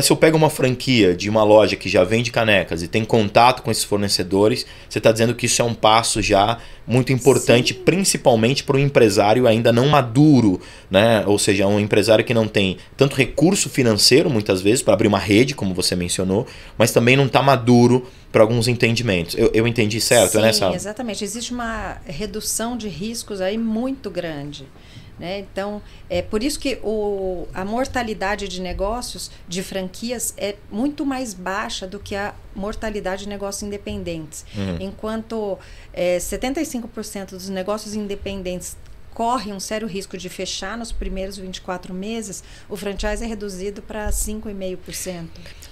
Se eu pego uma franquia de uma loja que já vende canecas e tem contato com esses fornecedores, você está dizendo que isso é um passo já muito importante, Sim. principalmente para um empresário ainda não maduro, né? Ou seja, um empresário que não tem tanto recurso financeiro, muitas vezes, para abrir uma rede, como você mencionou, mas também não está maduro para alguns entendimentos. Eu, eu entendi certo, né, Sim, né, Exatamente. Existe uma redução de riscos aí muito grande. Né? Então, é por isso que o, a mortalidade de negócios de franquias é muito mais baixa do que a mortalidade de negócios independentes. Uhum. Enquanto é, 75% dos negócios independentes corre um sério risco de fechar nos primeiros 24 meses, o franchise é reduzido para 5,5%.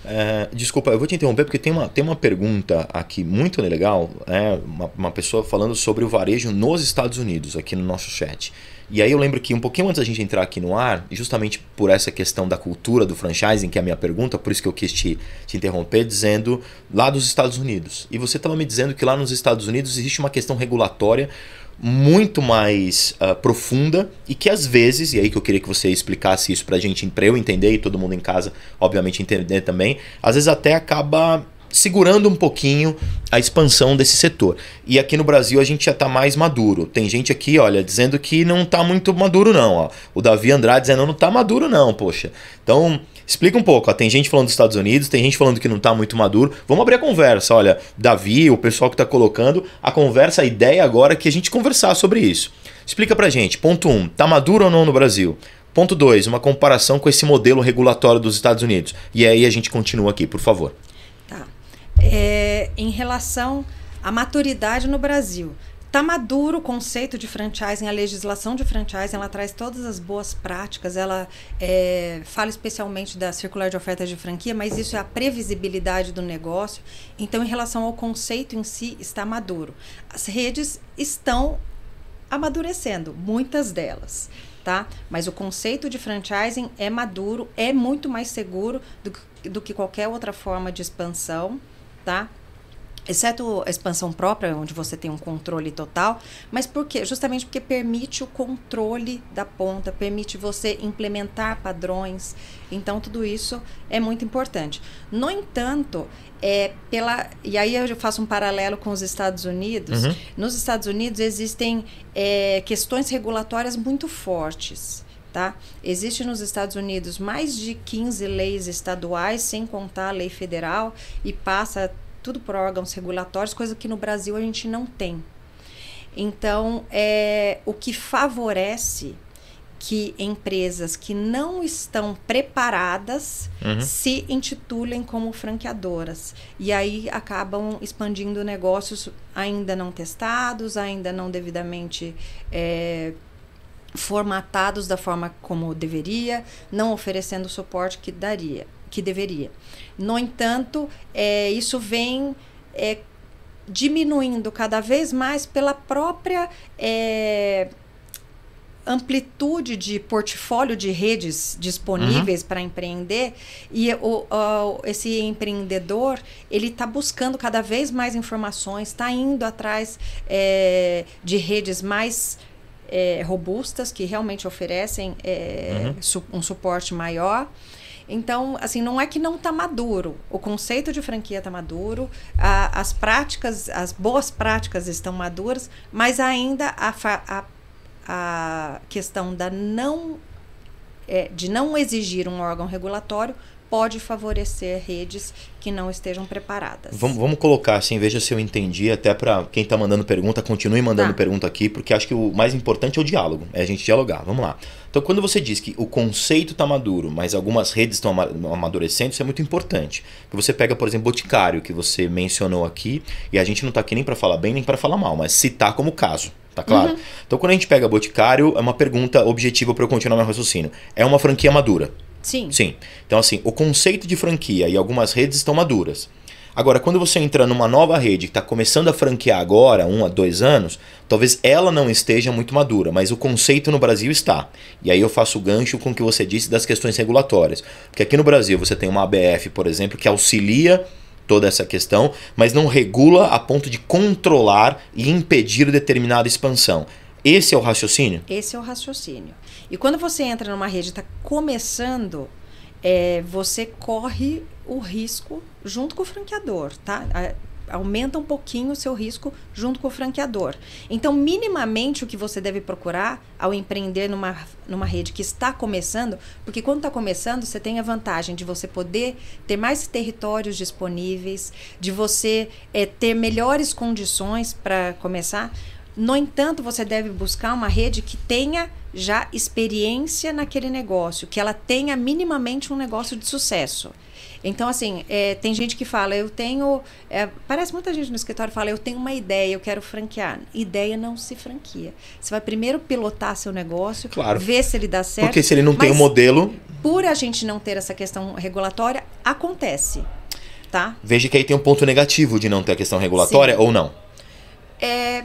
É, desculpa, eu vou te interromper porque tem uma, tem uma pergunta aqui muito legal, é, uma, uma pessoa falando sobre o varejo nos Estados Unidos, aqui no nosso chat. E aí eu lembro que um pouquinho antes da gente entrar aqui no ar, justamente por essa questão da cultura do franchising, que é a minha pergunta, por isso que eu quis te, te interromper, dizendo lá dos Estados Unidos. E você estava me dizendo que lá nos Estados Unidos existe uma questão regulatória muito mais uh, profunda e que às vezes, e aí que eu queria que você explicasse isso pra gente, pra eu entender e todo mundo em casa, obviamente, entender também, às vezes até acaba segurando um pouquinho a expansão desse setor. E aqui no Brasil a gente já está mais maduro. Tem gente aqui, olha, dizendo que não está muito maduro não. Ó. O Davi Andrade dizendo não está maduro não, poxa. Então Explica um pouco. Ó, tem gente falando dos Estados Unidos, tem gente falando que não está muito maduro. Vamos abrir a conversa. Olha, Davi, o pessoal que está colocando, a conversa, a ideia agora é que a gente conversar sobre isso. Explica a gente. Ponto 1. Um, tá maduro ou não no Brasil? Ponto 2. Uma comparação com esse modelo regulatório dos Estados Unidos. E aí a gente continua aqui, por favor. Tá. É, em relação à maturidade no Brasil. Está maduro o conceito de franchising, a legislação de franchising, ela traz todas as boas práticas, ela é, fala especialmente da circular de ofertas de franquia, mas isso é a previsibilidade do negócio. Então, em relação ao conceito em si, está maduro. As redes estão amadurecendo, muitas delas. Tá? Mas o conceito de franchising é maduro, é muito mais seguro do, do que qualquer outra forma de expansão. Tá? exceto a expansão própria, onde você tem um controle total, mas por quê? Justamente porque permite o controle da ponta, permite você implementar padrões. Então, tudo isso é muito importante. No entanto, é pela e aí eu faço um paralelo com os Estados Unidos. Uhum. Nos Estados Unidos existem é, questões regulatórias muito fortes. Tá? Existe nos Estados Unidos mais de 15 leis estaduais, sem contar a lei federal, e passa tudo por órgãos regulatórios, coisa que no Brasil a gente não tem. Então, é, o que favorece que empresas que não estão preparadas uhum. se intitulem como franqueadoras. E aí acabam expandindo negócios ainda não testados, ainda não devidamente. É, formatados da forma como deveria, não oferecendo o suporte que daria que deveria. No entanto, é, isso vem é, diminuindo cada vez mais pela própria é, amplitude de portfólio de redes disponíveis uhum. para empreender e o, o, esse empreendedor ele está buscando cada vez mais informações, está indo atrás é, de redes mais é, robustas que realmente oferecem é, uhum. su um suporte maior. Então, assim, não é que não está maduro. O conceito de franquia está maduro, a, as práticas, as boas práticas estão maduras, mas ainda a, a, a questão da não é, de não exigir um órgão regulatório pode favorecer redes que não estejam preparadas. Vamos, vamos colocar assim, veja se eu entendi, até para quem está mandando pergunta, continue mandando tá. pergunta aqui, porque acho que o mais importante é o diálogo, é a gente dialogar. Vamos lá. Então, quando você diz que o conceito está maduro, mas algumas redes estão amadurecendo, isso é muito importante. você pega, por exemplo, Boticário, que você mencionou aqui, e a gente não está aqui nem para falar bem nem para falar mal, mas citar como caso. Tá claro? Uhum. Então, quando a gente pega Boticário, é uma pergunta objetiva para eu continuar meu raciocínio. É uma franquia madura? Sim. Sim. Então, assim, o conceito de franquia e algumas redes estão maduras. Agora, quando você entra numa nova rede que está começando a franquear agora, um a dois anos, talvez ela não esteja muito madura, mas o conceito no Brasil está. E aí eu faço o gancho com o que você disse das questões regulatórias. Porque aqui no Brasil você tem uma ABF, por exemplo, que auxilia toda essa questão, mas não regula a ponto de controlar e impedir determinada expansão. Esse é o raciocínio? Esse é o raciocínio. E quando você entra numa rede e está começando, é, você corre o risco junto com o franqueador, tá? A, aumenta um pouquinho o seu risco junto com o franqueador. Então, minimamente, o que você deve procurar ao empreender numa, numa rede que está começando, porque quando está começando, você tem a vantagem de você poder ter mais territórios disponíveis, de você é, ter melhores condições para começar no entanto, você deve buscar uma rede que tenha já experiência naquele negócio, que ela tenha minimamente um negócio de sucesso. Então, assim, é, tem gente que fala, eu tenho. É, parece muita gente no escritório fala, eu tenho uma ideia, eu quero franquear. Ideia não se franquia. Você vai primeiro pilotar seu negócio, claro. ver se ele dá certo. Porque se ele não tem o um modelo. Por a gente não ter essa questão regulatória, acontece. Tá? Veja que aí tem um ponto negativo de não ter a questão regulatória Sim. ou não. É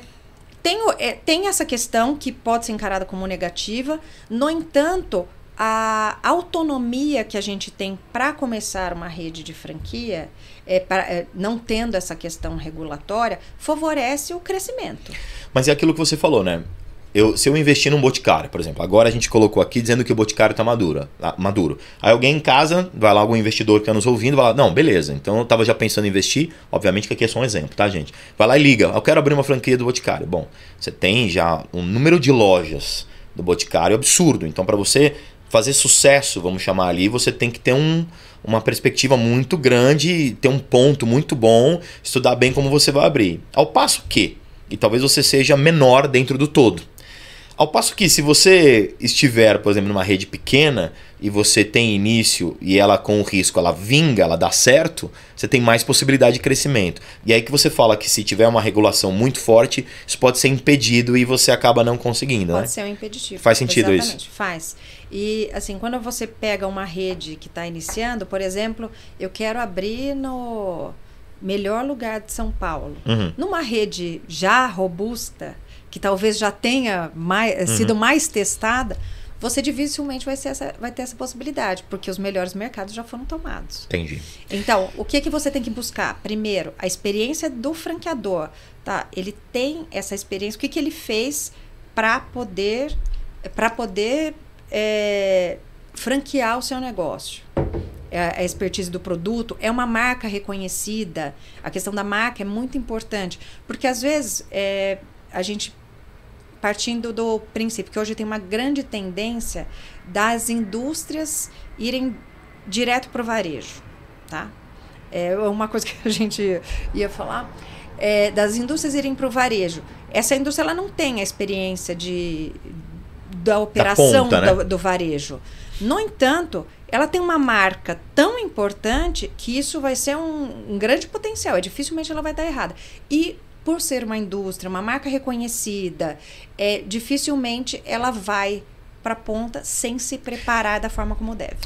tem, é, tem essa questão que pode ser encarada como negativa, no entanto, a autonomia que a gente tem para começar uma rede de franquia, é, pra, é, não tendo essa questão regulatória, favorece o crescimento. Mas é aquilo que você falou, né? eu, se eu investir num boticário, por exemplo, agora a gente colocou aqui dizendo que o boticário está maduro, ah, maduro. Aí alguém em casa, vai lá, algum investidor que está nos ouvindo, vai lá, não, beleza, então eu estava já pensando em investir, obviamente que aqui é só um exemplo, tá, gente? Vai lá e liga, eu quero abrir uma franquia do boticário. Bom, você tem já um número de lojas do boticário absurdo, então para você fazer sucesso, vamos chamar ali, você tem que ter um, uma perspectiva muito grande, ter um ponto muito bom, estudar bem como você vai abrir. Ao passo que, e talvez você seja menor dentro do todo. Ao passo que se você estiver, por exemplo, numa rede pequena e você tem início e ela com o risco, ela vinga, ela dá certo, você tem mais possibilidade de crescimento. E aí que você fala que se tiver uma regulação muito forte, isso pode ser impedido e você acaba não conseguindo, pode né? Pode ser um impeditivo. Faz sentido Exatamente, isso? faz. E assim, quando você pega uma rede que está iniciando, por exemplo, eu quero abrir no melhor lugar de São Paulo. Uhum. Numa rede já robusta, que talvez já tenha mais, eh, uhum. sido mais testada, você dificilmente vai, essa, vai, ter essa possibilidade, porque os melhores mercados já foram tomados. Entendi. Então, o que, que você tem que buscar? Primeiro, a experiência do franqueador. Tá? Ele tem essa experiência, o que, que ele fez para poder, pra poder é, franquear o seu negócio? É, a expertise do produto, é uma marca reconhecida. A questão da marca é muito importante, porque às vezes é, a gente partindo do princípio que hoje tem uma grande tendência das indústrias irem direto para o varejo, tá? É uma coisa que a gente ia falar. É, das indústrias irem para o varejo. Essa indústria ela não tem a experiência de, da operação da ponta, né? do, né? do varejo. No entanto, ela tem uma marca tão importante que isso vai ser um, um, grande potencial. É dificilmente ela vai dar errada. E por ser uma indústria, uma marca reconhecida, é, dificilmente ela vai para a ponta sem se preparar da forma como deve.